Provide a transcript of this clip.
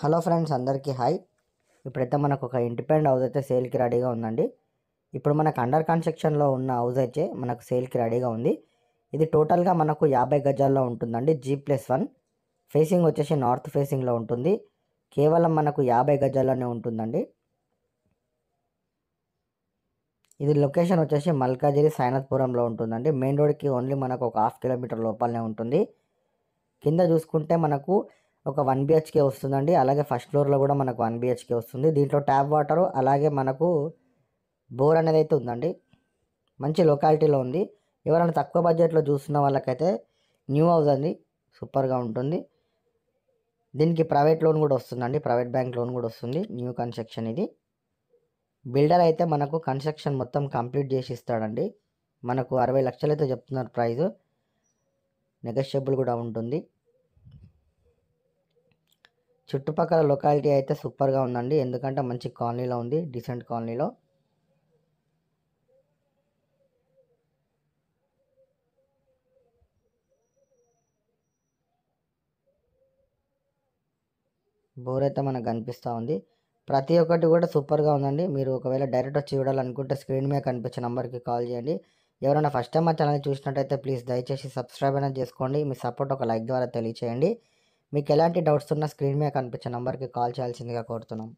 hello friends అందరికీ hi ఇప్పుడైతే మనకు ఒక ఇండిపెండెంట్ హౌస్ అయితే సేల్కి రెడీగా ఉందండి ఇప్పుడు మనకు అండర్ కన్స్ట్రక్షన్లో ఉన్న హౌస్ అయితే మనకు సేల్కి రెడీగా ఉంది ఇది టోటల్గా మనకు యాభై గజాల్లో ఉంటుందండి జీ ప్లస్ వన్ ఫేసింగ్ వచ్చేసి నార్త్ ఫేసింగ్లో ఉంటుంది కేవలం మనకు యాభై గజాల్లోనే ఉంటుందండి ఇది లొకేషన్ వచ్చేసి మల్కాజిరి సైనత్పురంలో ఉంటుందండి మెయిన్ రోడ్కి ఓన్లీ మనకు ఒక హాఫ్ కిలోమీటర్ లోపలనే ఉంటుంది కింద చూసుకుంటే మనకు ఒక వన్ బిహెచ్కే వస్తుందండి అలాగే ఫస్ట్ ఫ్లోర్లో కూడా మనకు వన్ బిహెచ్కే వస్తుంది దీంట్లో ట్యాప్ వాటరు అలాగే మనకు బోర్ అనేది అయితే ఉందండి మంచి లొకాలిటీలో ఉంది ఎవరైనా తక్కువ బడ్జెట్లో చూస్తున్న వాళ్ళకైతే న్యూ హౌస్ అండి సూపర్గా ఉంటుంది దీనికి ప్రైవేట్ లోన్ కూడా వస్తుందండి ప్రైవేట్ బ్యాంక్ లోన్ కూడా వస్తుంది న్యూ కన్స్ట్రక్షన్ ఇది బిల్డర్ అయితే మనకు కన్స్ట్రక్షన్ మొత్తం కంప్లీట్ చేసి ఇస్తాడండి మనకు అరవై లక్షలైతే చెప్తున్నారు ప్రైజు నెగోషియబుల్ కూడా ఉంటుంది చుట్టుపక్కల లొకాలిటీ అయితే సూపర్గా ఉందండి ఎందుకంటే మంచి కాలనీలో ఉంది డీసెంట్ కాలనీలో బోర్ అయితే మనకు కనిపిస్తూ ఉంది ప్రతి ఒక్కటి కూడా సూపర్గా ఉందండి మీరు ఒకవేళ డైరెక్ట్ వచ్చి చూడాలనుకుంటే స్క్రీన్ మీద కనిపించే నెంబర్కి కాల్ చేయండి ఎవరైనా ఫస్ట్ టైం మా ఛానల్ చూసినట్టయితే ప్లీజ్ దయచేసి సబ్స్క్రైబ్ అయినా చేసుకోండి మీ సపోర్ట్ ఒక లైక్ ద్వారా తెలియచేయండి మీకు ఎలాంటి డౌట్స్ ఉన్నా స్క్రీన్ మీద కనిపించే నెంబర్కి కాల్ చేయాల్సిందిగా కోరుతున్నాం